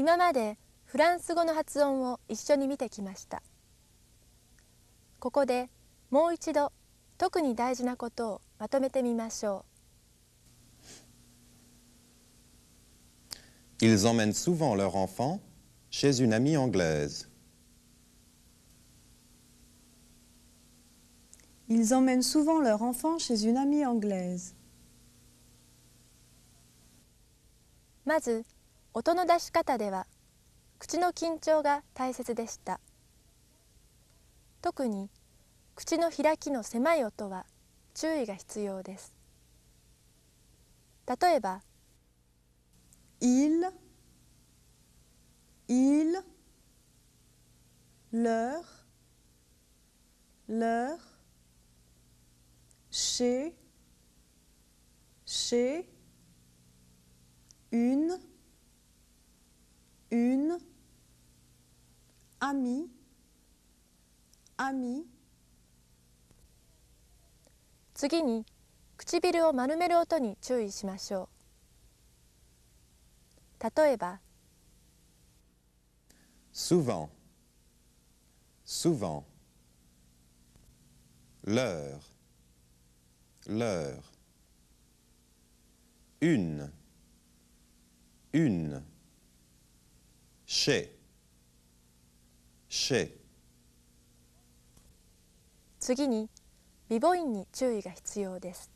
今までフランス語の発音を一緒に見てきましたここでもう一度特に大事なことをまとめてみましょう Ils emmènent souvent leur enfant chez une amie anglaise. Ils emmènent souvent leur enfant chez une amie anglaise. まず音の出し方では口の緊張が大切でした特に口の開きの狭い音は注意が必要です例えば「il」「il」「leur」「leur」「chez」「chez」「une」une, ami, ami. 次に唇を丸める音に注意しましょう。例えば souvent, souvent, l'heure, l'heure, une, une. ש, ש. 次に微母音に注意が必要です。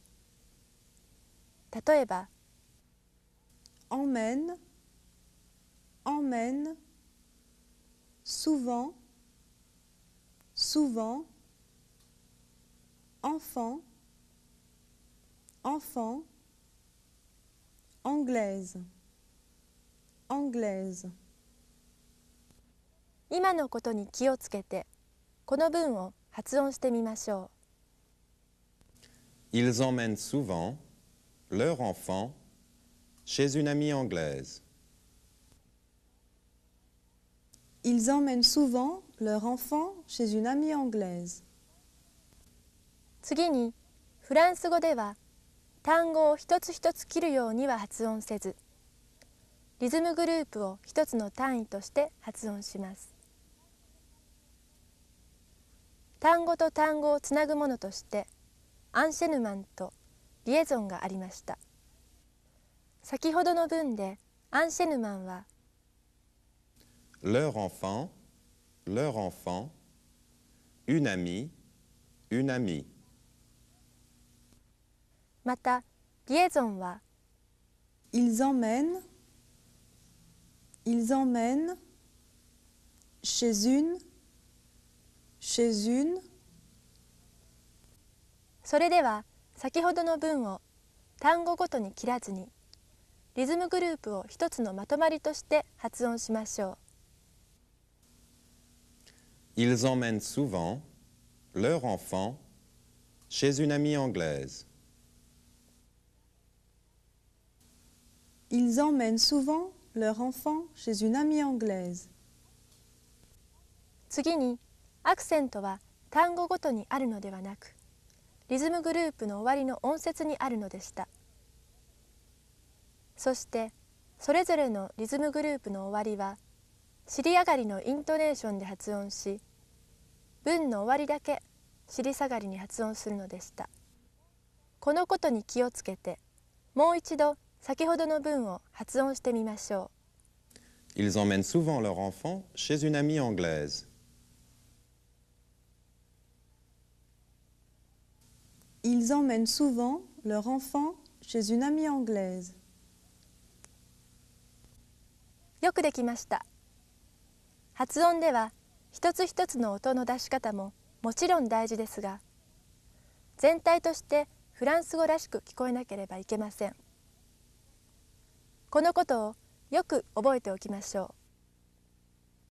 例えば emmène, emmène, souvent, souvent, enfant, enfant, anglaise, anglaise. 今のことに気をつけてこの文を発音してみましょう Ils emmènent souvent leur enfant chez une amie anglaise. Ils emmènent souvent leur enfant chez une amie anglaise. 次にフランス語では単語を一つ一つ切るようには発音せずリズムグループを一つの単位として発音します。単語と単語をつなぐものとしてアンシェヌマンとリエゾンがありました先ほどの文でアンシェヌマンは leur enfant, leur enfant, une amie, une amie またリエゾンは ils emmènent ils emmènent chez une chez une それでは先ほどの文を単語ごとに切らずにリズムグループを一つのまとまりとして発音しましょう。Ils emmènent souvent leur enfant chez une amie anglaise. Ils emmènent souvent leur enfant chez une amie anglaise. 次にアクセントは単語ごとにあるのではなくリズムグループの終わりの音節にあるのでしたそしてそれぞれのリズムグループの終わりは尻上がりのイントネーションで発音し文の終わりだけ尻下がりに発音するのでしたこのことに気をつけてもう一度先ほどの文を発音してみましょう Ils emmènent souvent leur enfant chez une amie anglaise. Ils emmènent souvent leur enfant chez une amie anglaise. よくできました。発音では一つ一つの音の出し方ももちろん大事ですが全体としてフランス語らしく聞こえなければいけませんこのことをよく覚えておきましょう